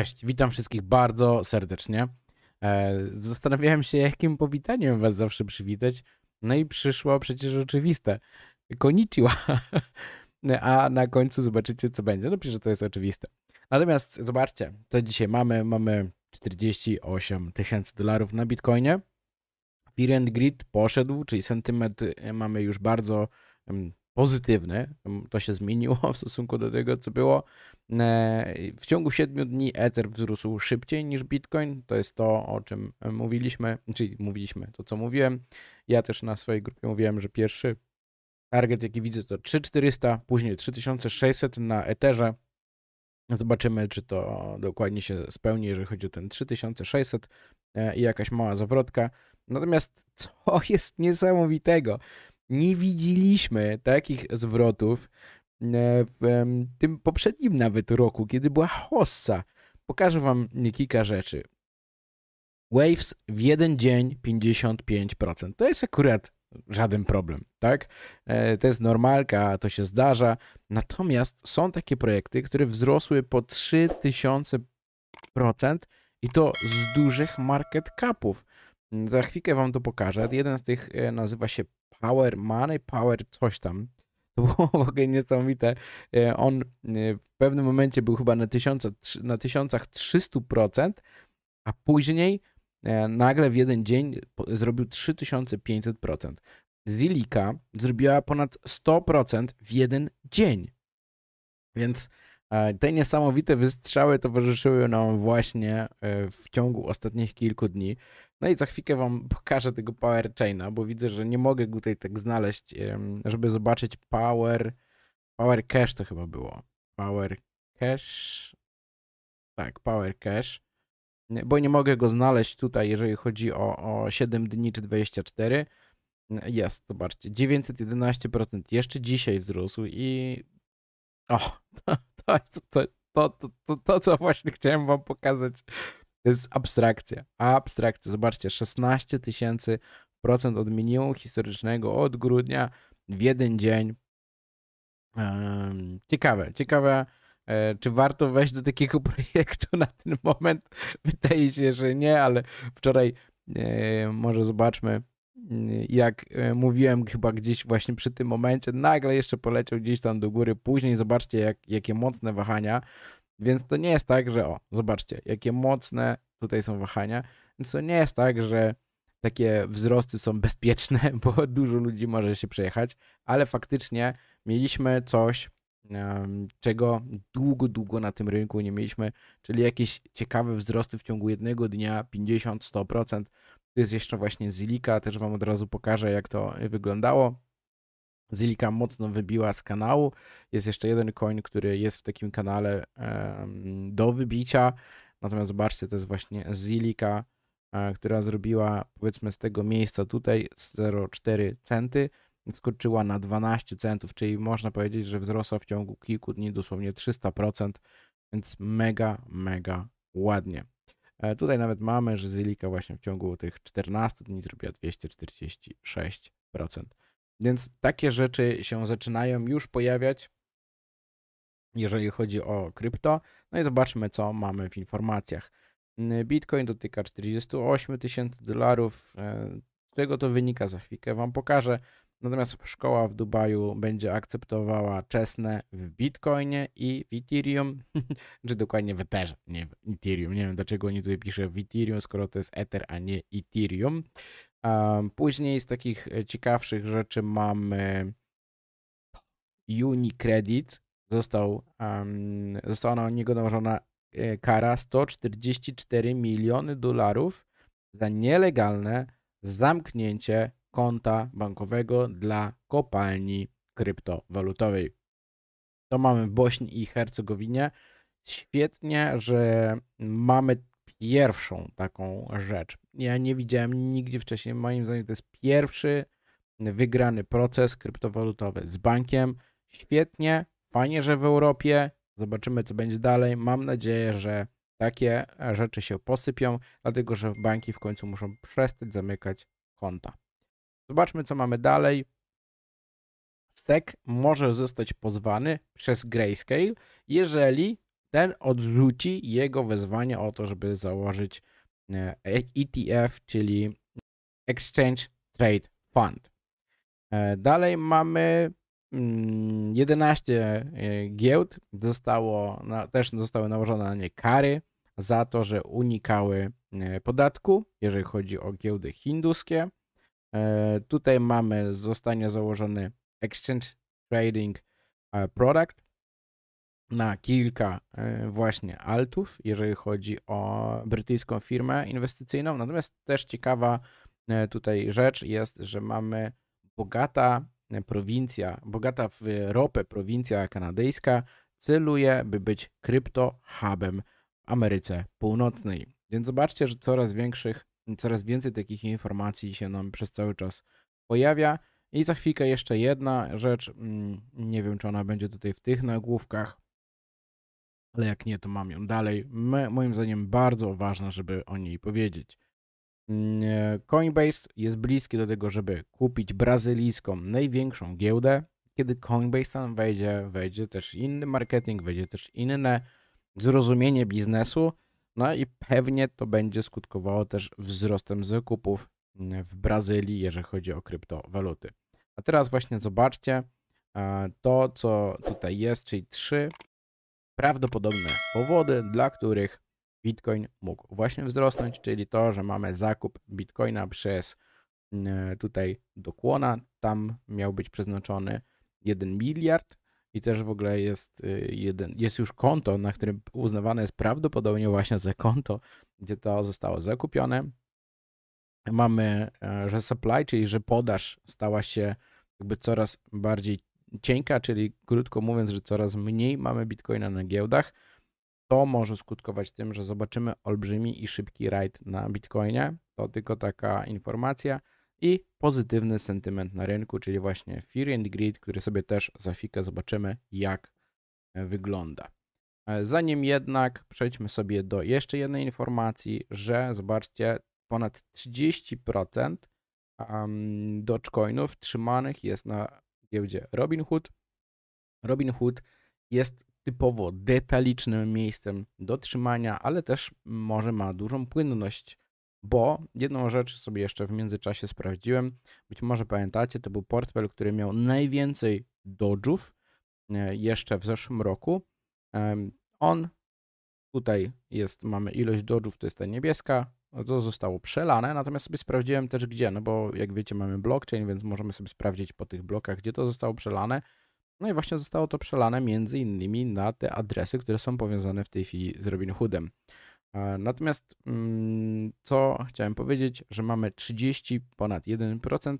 Cześć, witam wszystkich bardzo serdecznie. E, zastanawiałem się, jakim powitaniem was zawsze przywitać, no i przyszło przecież oczywiste. Koniciła. A na końcu zobaczycie, co będzie. No przecież to jest oczywiste. Natomiast zobaczcie, co dzisiaj mamy. Mamy 48 tysięcy dolarów na Bitcoinie. Fear and Grid poszedł, czyli sentyment e, mamy już bardzo pozytywny. To się zmieniło w stosunku do tego, co było. E, w ciągu 7 dni Ether wzrósł szybciej niż Bitcoin. To jest to, o czym mówiliśmy, czyli mówiliśmy to, co mówiłem. Ja też na swojej grupie mówiłem, że pierwszy target, jaki widzę, to 3400, później 3600 na Etherze. Zobaczymy, czy to dokładnie się spełni, jeżeli chodzi o ten 3600 e, i jakaś mała zawrotka. Natomiast co jest niesamowitego, nie widzieliśmy takich zwrotów e, w tym poprzednim nawet roku, kiedy była hossa. Pokażę wam kilka rzeczy. Waves w jeden dzień 55%. To jest akurat żaden problem, tak? E, to jest normalka, to się zdarza. Natomiast są takie projekty, które wzrosły po 3000% i to z dużych market capów. Za chwilkę wam to pokażę. Jeden z tych e, nazywa się Power Money, Power coś tam. To było w ogóle niesamowite. E, on e, w pewnym momencie był chyba na, tysiąca, na tysiącach 300%, a później e, nagle w jeden dzień zrobił 3500%. Z Lilika zrobiła ponad 100% w jeden dzień. Więc E, te niesamowite wystrzały towarzyszyły nam właśnie e, w ciągu ostatnich kilku dni. No i za chwilkę wam pokażę tego Power Chaina, bo widzę, że nie mogę tutaj tak znaleźć, żeby zobaczyć Power... Power Cash to chyba było. Power Cash... Tak, Power Cash. Bo nie mogę go znaleźć tutaj, jeżeli chodzi o, o 7 dni czy 24. Jest, zobaczcie, 911%. Jeszcze dzisiaj wzrósł i... O, to, to, to, to, co właśnie chciałem wam pokazać, to jest abstrakcja. Abstrakcja. Zobaczcie, 16 tysięcy procent od minimum historycznego od grudnia w jeden dzień. Ciekawe, ciekawe, e, czy warto wejść do takiego projektu na ten moment? Wydaje się, że nie, ale wczoraj e, może zobaczmy, jak e, mówiłem chyba gdzieś właśnie przy tym momencie, nagle jeszcze poleciał gdzieś tam do góry. Później zobaczcie, jak, jakie mocne wahania. Więc to nie jest tak, że o, zobaczcie, jakie mocne tutaj są wahania. Więc to nie jest tak, że takie wzrosty są bezpieczne, bo dużo ludzi może się przejechać, ale faktycznie mieliśmy coś, czego długo, długo na tym rynku nie mieliśmy, czyli jakieś ciekawe wzrosty w ciągu jednego dnia 50-100%. Tu jest jeszcze właśnie Zilika, też wam od razu pokażę jak to wyglądało. Zilika mocno wybiła z kanału. Jest jeszcze jeden coin, który jest w takim kanale do wybicia. Natomiast zobaczcie, to jest właśnie Zilika, e, która zrobiła powiedzmy z tego miejsca tutaj 0,4 centy skoczyła na 12 centów, czyli można powiedzieć, że wzrosła w ciągu kilku dni dosłownie 300%, więc mega, mega ładnie. E, tutaj nawet mamy, że Zylika właśnie w ciągu tych 14 dni zrobiła 246%. Więc takie rzeczy się zaczynają już pojawiać, jeżeli chodzi o krypto. No i zobaczmy, co mamy w informacjach. Mm, Bitcoin dotyka 48 tysięcy dolarów. E, z czego to wynika? Za chwilkę Wam pokażę. Natomiast szkoła w Dubaju będzie akceptowała czesne w Bitcoinie i w Ethereum, czy dokładnie w Etherze, nie w Ethereum. Nie wiem dlaczego oni tutaj pisze w Ethereum, skoro to jest Ether, a nie Ethereum. później z takich e, ciekawszych rzeczy mamy Unicredit. Został, um, została na niego nałożona e, kara 144 miliony dolarów za nielegalne zamknięcie konta bankowego dla kopalni kryptowalutowej. To mamy w Bośni i Hercegowinie. Świetnie, że mamy pierwszą taką rzecz. Ja nie widziałem nigdzie wcześniej, moim zdaniem to jest pierwszy wygrany proces kryptowalutowy z bankiem. Świetnie, fajnie, że w Europie. Zobaczymy, co będzie dalej. Mam nadzieję, że takie rzeczy się posypią, dlatego że banki w końcu muszą przestać zamykać konta. Zobaczmy, co mamy dalej. SEC może zostać pozwany przez Grayscale, jeżeli ten odrzuci jego wezwanie o to, żeby założyć ETF, e czyli Exchange Trade Fund. E, dalej mamy 11 mm, e, giełd. Zostało, też zostały nałożone na nie kary za to, że unikały podatku, jeżeli chodzi o giełdy hinduskie. E, tutaj mamy, zostanie założony Exchange Trading e, Product na kilka e, właśnie altów, jeżeli chodzi o brytyjską firmę inwestycyjną. Natomiast też ciekawa tutaj rzecz jest, że mamy bogata prowincja, bogata w ropę prowincja kanadyjska celuje, by być krypto hubem w Ameryce Północnej. Więc zobaczcie, że coraz większych coraz więcej takich informacji się nam przez cały czas pojawia. I za chwilkę jeszcze jedna rzecz. Mm, nie wiem, czy ona będzie tutaj w tych nagłówkach, ale jak nie, to mam ją dalej. My, moim zdaniem bardzo ważna, żeby o niej powiedzieć. Mm, e, Coinbase jest bliski do tego, żeby kupić brazylijską największą giełdę. Kiedy Coinbase tam wejdzie, wejdzie też inny marketing, wejdzie też inne zrozumienie biznesu no i pewnie to będzie skutkowało też wzrostem zakupów mm, w Brazylii, jeżeli chodzi o kryptowaluty. A teraz właśnie zobaczcie e, to, co tutaj jest, czyli trzy prawdopodobne powody, dla których Bitcoin mógł właśnie wzrosnąć, czyli to, że mamy zakup Bitcoina przez mm, tutaj kłona, tam miał być przeznaczony 1 miliard, i też w ogóle jest y, jeden, jest już konto, na którym uznawane jest prawdopodobnie właśnie za konto, gdzie to zostało zakupione. Mamy, e, że supply, czyli że podaż stała się jakby coraz bardziej cienka, czyli krótko mówiąc, że coraz mniej mamy bitcoina na giełdach. To może skutkować tym, że zobaczymy olbrzymi i szybki rajd na bitcoinie. To tylko taka informacja i pozytywny sentyment na rynku, czyli właśnie Fear and Greed, który sobie też za fikę zobaczymy, jak e, wygląda. E, zanim jednak przejdźmy sobie do jeszcze jednej informacji, że zobaczcie, ponad 30% dogecoinów trzymanych jest na giełdzie Robinhood. Robinhood jest typowo detalicznym miejscem do trzymania, ale też może ma dużą płynność bo jedną rzecz sobie jeszcze w międzyczasie sprawdziłem. Być może pamiętacie, to był portfel, który miał najwięcej dodżów e, jeszcze w zeszłym roku. On tutaj jest, mamy ilość dodżów, to jest ta niebieska, to zostało przelane, natomiast sobie sprawdziłem też gdzie, no bo jak wiecie mamy blockchain, więc możemy sobie sprawdzić po tych blokach, gdzie to zostało przelane. No i właśnie zostało to przelane między innymi na te adresy, które są powiązane w tej chwili z Robinhoodem. E, natomiast mm, co chciałem powiedzieć, że mamy 30 ponad 1%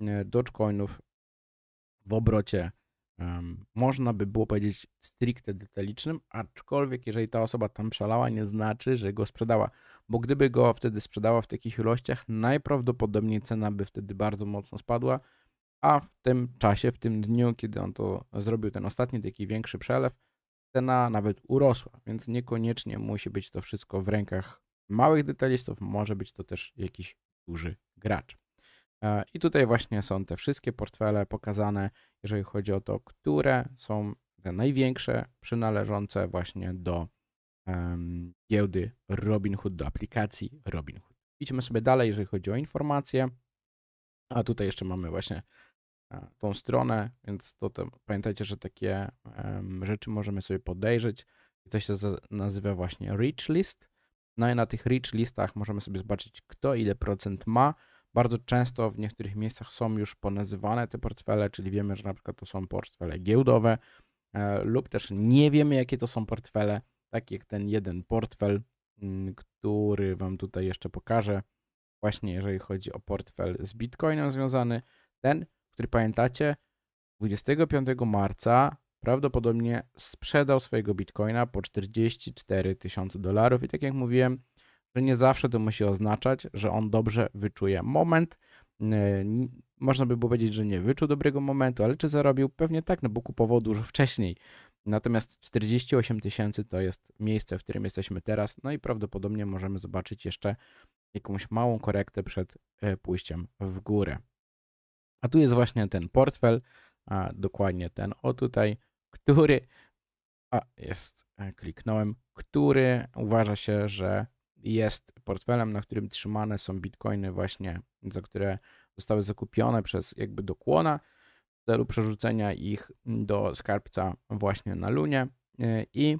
e, Dogecoinów w obrocie. Można by było powiedzieć stricte detalicznym, aczkolwiek jeżeli ta osoba tam przelała, nie znaczy, że go sprzedała, bo gdyby go wtedy sprzedała w takich ilościach, najprawdopodobniej cena by wtedy bardzo mocno spadła, a w tym czasie, w tym dniu, kiedy on to zrobił, ten ostatni taki większy przelew, cena nawet urosła, więc niekoniecznie musi być to wszystko w rękach małych detalistów, może być to też jakiś duży gracz. E, I tutaj właśnie są te wszystkie portfele pokazane, jeżeli chodzi o to, które są te największe przynależące właśnie do um, giełdy Robinhood, do aplikacji Robinhood. Idźmy sobie dalej, jeżeli chodzi o informacje. A tutaj jeszcze mamy właśnie E, tą stronę, więc to, pamiętajcie, że takie um, rzeczy możemy sobie podejrzeć. To się nazywa właśnie rich list. No i na tych rich listach możemy sobie zobaczyć, kto ile procent ma. Bardzo często w niektórych miejscach są już ponazywane te portfele, czyli wiemy, że na przykład to są portfele giełdowe e, lub też nie wiemy, jakie to są portfele, tak jak ten jeden portfel, m, mm, który Wam tutaj jeszcze pokażę, właśnie jeżeli chodzi o portfel z Bitcoinem związany. Ten który pamiętacie, 25 marca prawdopodobnie sprzedał swojego bitcoina po 44 tysiące dolarów. I tak jak mówiłem, że nie zawsze to musi oznaczać, że on dobrze wyczuje moment. Yy, można by było powiedzieć, że nie wyczuł dobrego momentu, ale czy zarobił? Pewnie tak, no bo kupował dużo wcześniej. Natomiast 48 tysięcy to jest miejsce, w którym jesteśmy teraz. No i prawdopodobnie możemy zobaczyć jeszcze jakąś małą korektę przed e, pójściem w górę. A tu jest właśnie ten portfel, a dokładnie ten o tutaj, który, a jest, e, kliknąłem, który uważa się, że jest portfelem, na którym trzymane są bitcoiny właśnie, za które zostały zakupione przez jakby dokłona w celu przerzucenia ich do skarbca właśnie na Lunie e, i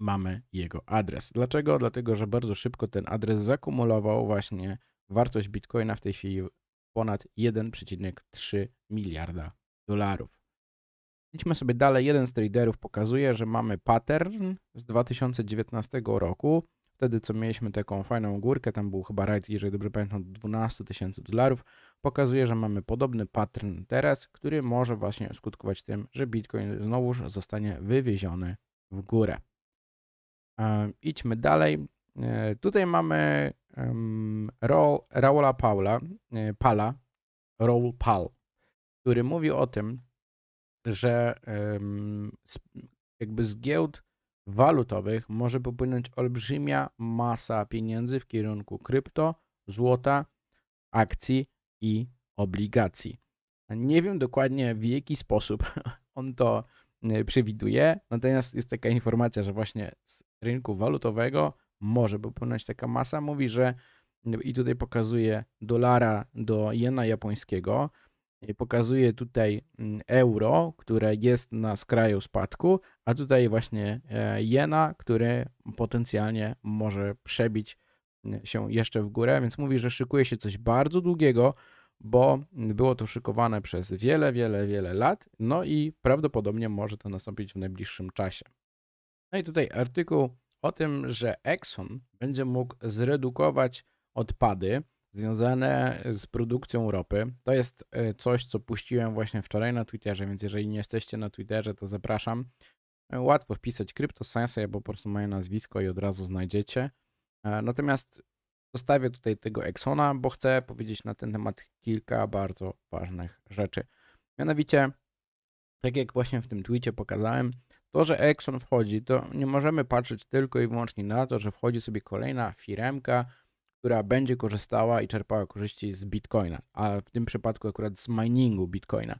mamy jego adres. Dlaczego? Dlatego, że bardzo szybko ten adres zakumulował właśnie wartość bitcoina w tej chwili ponad 1,3 miliarda dolarów. Idźmy sobie dalej. Jeden z traderów pokazuje, że mamy pattern z 2019 roku. Wtedy, co mieliśmy taką fajną górkę, tam był chyba rajd, jeżeli dobrze pamiętam, 12 tysięcy dolarów. Pokazuje, że mamy podobny pattern teraz, który może właśnie skutkować tym, że Bitcoin znowuż zostanie wywieziony w górę. E, idźmy dalej. E, tutaj mamy Raul, Raula Paula, e, Pala, Raul Pal, który mówi o tym, że jakby z giełd walutowych może popłynąć olbrzymia masa pieniędzy w kierunku krypto, złota, akcji i obligacji. Nie wiem dokładnie w jaki sposób on to e, przewiduje, natomiast jest taka informacja, że właśnie z rynku walutowego może popłynąć taka masa. Mówi, że i tutaj pokazuje dolara do jena japońskiego, pokazuje tutaj mm, euro, które jest na skraju spadku, a tutaj właśnie e, jena, który potencjalnie może przebić mm, się jeszcze w górę, więc mówi, że szykuje się coś bardzo długiego, bo było to szykowane przez wiele, wiele, wiele lat, no i prawdopodobnie może to nastąpić w najbliższym czasie. No i tutaj artykuł o tym, że Exxon będzie mógł zredukować odpady związane z produkcją ropy. To jest e, coś, co puściłem właśnie wczoraj na Twitterze, więc jeżeli nie jesteście na Twitterze, to zapraszam. E, łatwo wpisać CryptoSense ja po prostu moje nazwisko i od razu znajdziecie. E, natomiast zostawię tutaj tego Exona, bo chcę powiedzieć na ten temat kilka bardzo ważnych rzeczy. Mianowicie, tak jak właśnie w tym tweetie pokazałem, to, że Exxon wchodzi, to nie możemy patrzeć tylko i wyłącznie na to, że wchodzi sobie kolejna firemka, która będzie korzystała i czerpała korzyści z Bitcoina, a w tym przypadku akurat z miningu Bitcoina.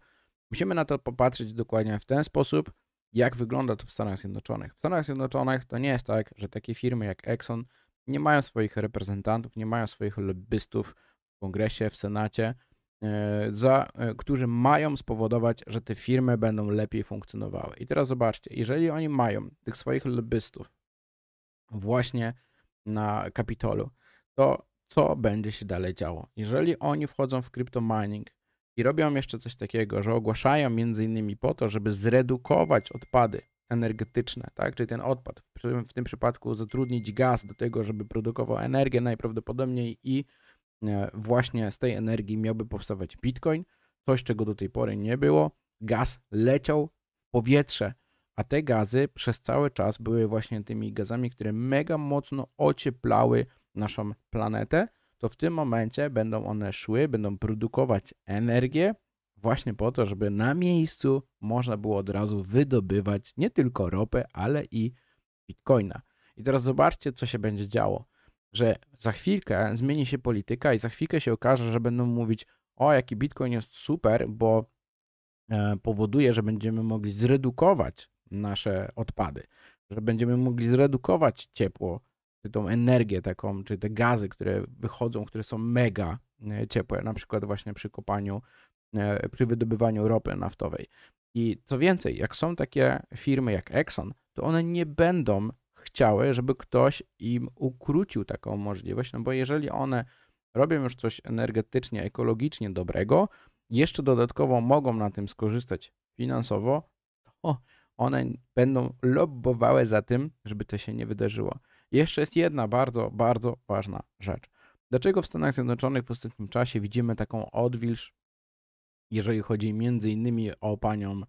Musimy na to popatrzeć dokładnie w ten sposób, jak wygląda to w Stanach Zjednoczonych. W Stanach Zjednoczonych to nie jest tak, że takie firmy jak Exxon nie mają swoich reprezentantów, nie mają swoich lobbystów w kongresie, w senacie, e, za, e, którzy mają spowodować, że te firmy będą lepiej funkcjonowały. I teraz zobaczcie, jeżeli oni mają tych swoich lobbystów właśnie na Kapitolu, to co będzie się dalej działo. Jeżeli oni wchodzą w mining i robią jeszcze coś takiego, że ogłaszają między innymi po to, żeby zredukować odpady energetyczne, tak? Czyli ten odpad, w tym przypadku zatrudnić gaz do tego, żeby produkował energię najprawdopodobniej i e, właśnie z tej energii miałby powstawać bitcoin, coś czego do tej pory nie było. Gaz leciał w powietrze, a te gazy przez cały czas były właśnie tymi gazami, które mega mocno ocieplały naszą planetę, to w tym momencie będą one szły, będą produkować energię właśnie po to, żeby na miejscu można było od razu wydobywać nie tylko ropę, ale i bitcoina. I teraz zobaczcie, co się będzie działo. Że za chwilkę zmieni się polityka i za chwilkę się okaże, że będą mówić o jaki bitcoin jest super, bo e, powoduje, że będziemy mogli zredukować nasze odpady, że będziemy mogli zredukować ciepło, tą energię taką, czy te gazy, które wychodzą, które są mega e, ciepłe, na przykład właśnie przy kopaniu, e, przy wydobywaniu ropy naftowej. I co więcej, jak są takie firmy jak Exxon, to one nie będą chciały, żeby ktoś im ukrócił taką możliwość, no bo jeżeli one robią już coś energetycznie, ekologicznie dobrego, jeszcze dodatkowo mogą na tym skorzystać finansowo, to one będą lobbowały za tym, żeby to się nie wydarzyło. Jeszcze jest jedna bardzo, bardzo ważna rzecz. Dlaczego w Stanach Zjednoczonych w ostatnim czasie widzimy taką odwilż, jeżeli chodzi między innymi o panią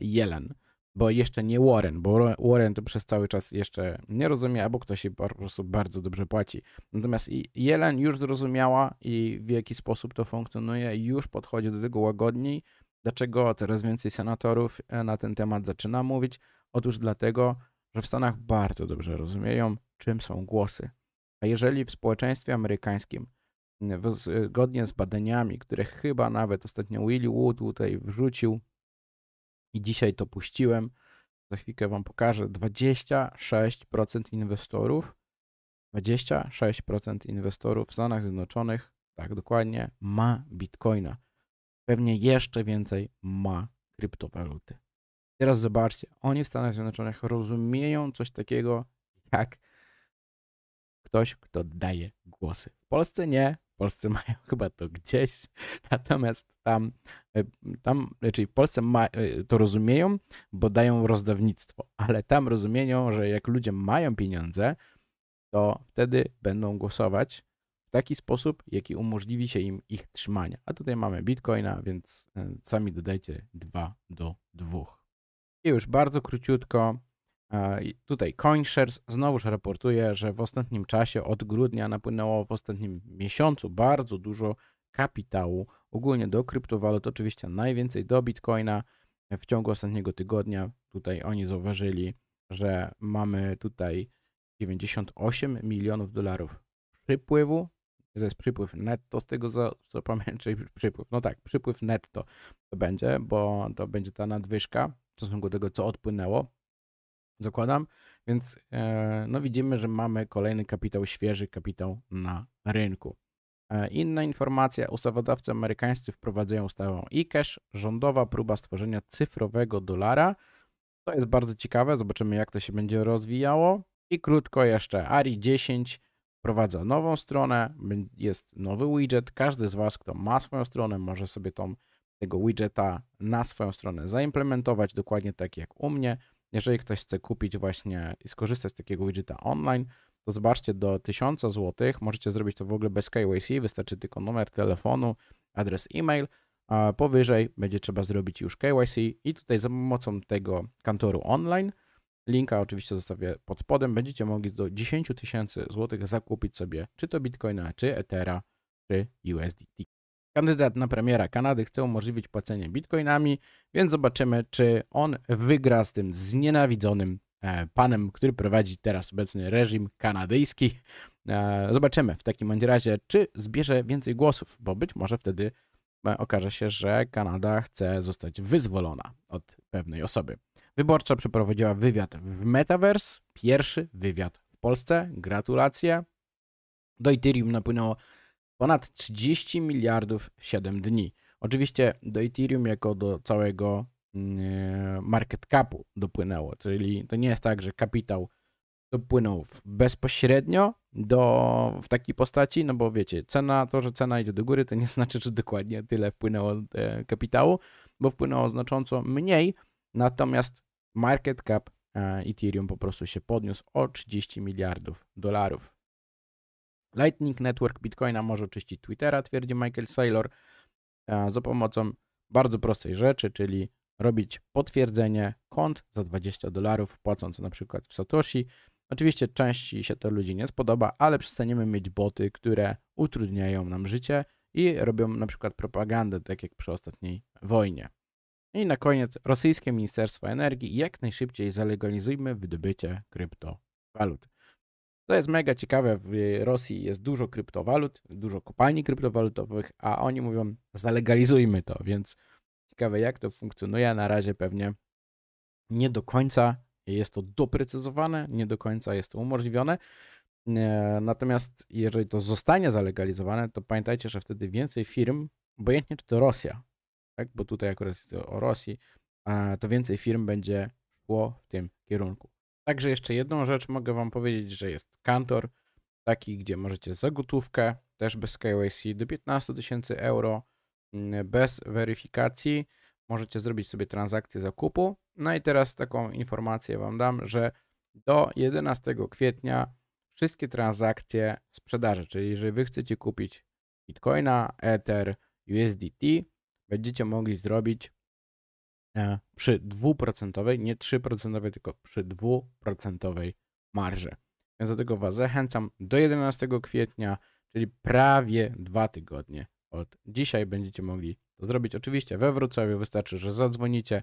Jelen? Bo jeszcze nie Warren, bo Warren to przez cały czas jeszcze nie rozumie, albo ktoś jej po prostu bardzo dobrze płaci. Natomiast Jelen już zrozumiała i w jaki sposób to funkcjonuje, już podchodzi do tego łagodniej. Dlaczego coraz więcej senatorów e, na ten temat zaczyna mówić? Otóż dlatego, że w Stanach bardzo dobrze rozumieją, czym są głosy. A jeżeli w społeczeństwie amerykańskim, mm, zgodnie z badaniami, które chyba nawet ostatnio Willy Wood tutaj wrzucił i dzisiaj to puściłem, za chwilkę Wam pokażę, 26% inwestorów, 26% inwestorów w Stanach Zjednoczonych, tak dokładnie, ma bitcoina. Pewnie jeszcze więcej ma kryptowaluty. Teraz zobaczcie, oni w Stanach Zjednoczonych rozumieją coś takiego jak ktoś, kto daje głosy. W Polsce nie, w Polsce mają chyba to gdzieś, natomiast tam, e, tam czyli w Polsce ma, e, to rozumieją, bo dają rozdawnictwo, ale tam rozumieją, że jak ludzie mają pieniądze, to wtedy będą głosować w taki sposób, jaki umożliwi się im ich trzymanie. A tutaj mamy bitcoina, więc e, sami dodajcie 2 do 2. I już bardzo króciutko Tutaj CoinShares znowuż raportuje, że w ostatnim czasie od grudnia napłynęło w ostatnim miesiącu bardzo dużo kapitału ogólnie do kryptowalut. Oczywiście najwięcej do Bitcoina w ciągu ostatniego tygodnia. Tutaj oni zauważyli, że mamy tutaj 98 milionów dolarów przypływu. To jest przypływ netto z tego, co, co pamiętam, czyli przypływ. No tak, przypływ netto to będzie, bo to będzie ta nadwyżka w stosunku do tego, co odpłynęło zakładam. Więc e, no widzimy, że mamy kolejny kapitał, świeży kapitał na rynku. E, inna informacja, ustawodawcy amerykańscy wprowadzają ustawę e-cash, rządowa próba stworzenia cyfrowego dolara. To jest bardzo ciekawe, zobaczymy jak to się będzie rozwijało. I krótko jeszcze ARI 10 wprowadza nową stronę, jest nowy widget, każdy z Was, kto ma swoją stronę, może sobie tą, tego widgeta na swoją stronę zaimplementować, dokładnie tak jak u mnie. Jeżeli ktoś chce kupić właśnie i skorzystać z takiego widgeta online, to zobaczcie, do 1000 zł możecie zrobić to w ogóle bez KYC, wystarczy tylko numer telefonu, adres e-mail, a powyżej będzie trzeba zrobić już KYC i tutaj za pomocą tego kantoru online, linka oczywiście zostawię pod spodem, będziecie mogli do 10 tysięcy złotych zakupić sobie czy to Bitcoina, czy Ethera, czy USDT. Kandydat na premiera Kanady chce umożliwić płacenie bitcoinami, więc zobaczymy, czy on wygra z tym znienawidzonym e, panem, który prowadzi teraz obecny reżim kanadyjski. E, zobaczymy w takim razie, czy zbierze więcej głosów, bo być może wtedy e, okaże się, że Kanada chce zostać wyzwolona od pewnej osoby. Wyborcza przeprowadziła wywiad w Metaverse, pierwszy wywiad w Polsce. Gratulacje. Do Ethereum napłynęło ponad 30 miliardów w 7 dni. Oczywiście do Ethereum jako do całego mm, e, market capu dopłynęło, czyli to nie jest tak, że kapitał dopłynął bezpośrednio do, w takiej postaci, no bo wiecie, cena, to, że cena idzie do góry, to nie znaczy, że dokładnie tyle wpłynęło e, kapitału, bo wpłynęło znacząco mniej, natomiast market cap e, Ethereum po prostu się podniósł o 30 miliardów dolarów. Lightning Network Bitcoina może czyścić Twittera, twierdzi Michael Saylor, e, za pomocą bardzo prostej rzeczy, czyli robić potwierdzenie kont za 20 dolarów, płacąc na przykład w Satoshi. Oczywiście części się to ludzi nie spodoba, ale przestaniemy mieć boty, które utrudniają nam życie i robią na przykład propagandę, tak jak przy ostatniej wojnie. I na koniec rosyjskie Ministerstwo Energii jak najszybciej zalegalizujmy wydobycie kryptowalut. To jest mega ciekawe. W Rosji jest dużo kryptowalut, dużo kopalni kryptowalutowych, a oni mówią, zalegalizujmy to, więc ciekawe jak to funkcjonuje. Na razie pewnie nie do końca jest to doprecyzowane, nie do końca jest to umożliwione. E, natomiast jeżeli to zostanie zalegalizowane, to pamiętajcie, że wtedy więcej firm, obojętnie czy to Rosja, tak? bo tutaj akurat jest o Rosji, to więcej firm będzie szło w tym kierunku. Także jeszcze jedną rzecz mogę Wam powiedzieć, że jest kantor taki, gdzie możecie za gotówkę, też bez KYC do 15 tysięcy euro, mm, bez weryfikacji, możecie zrobić sobie transakcję zakupu. No i teraz taką informację Wam dam, że do 11 kwietnia wszystkie transakcje sprzedaży, czyli jeżeli Wy chcecie kupić Bitcoina, Ether, USDT, będziecie mogli zrobić E, przy dwuprocentowej, nie 3%, tylko przy dwuprocentowej marży. Więc tego Was zachęcam do 11 kwietnia, czyli prawie dwa tygodnie od dzisiaj będziecie mogli to zrobić. Oczywiście we Wrocławiu wystarczy, że zadzwonicie,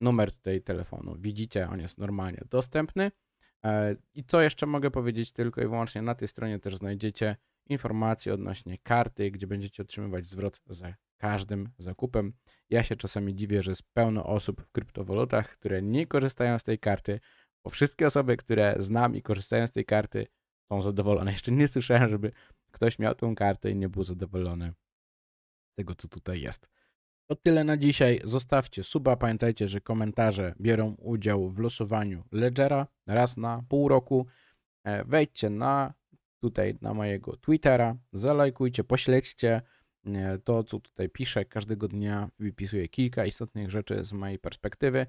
numer tutaj telefonu widzicie, on jest normalnie dostępny. E, I co jeszcze mogę powiedzieć, tylko i wyłącznie na tej stronie też znajdziecie informacje odnośnie karty, gdzie będziecie otrzymywać zwrot za każdym zakupem. Ja się czasami dziwię, że jest pełno osób w kryptowalutach, które nie korzystają z tej karty, bo wszystkie osoby, które znam i korzystają z tej karty, są zadowolone. Jeszcze nie słyszałem, żeby ktoś miał tą kartę i nie był zadowolony z tego, co tutaj jest. To tyle na dzisiaj. Zostawcie suba. Pamiętajcie, że komentarze biorą udział w losowaniu Ledgera raz na pół roku. E, wejdźcie na tutaj na mojego Twittera, zalajkujcie, pośledźcie. E, to, co tutaj piszę. Każdego dnia wypisuję kilka istotnych rzeczy z mojej perspektywy.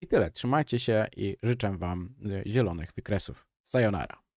I tyle. Trzymajcie się i życzę Wam e, zielonych wykresów. Sayonara.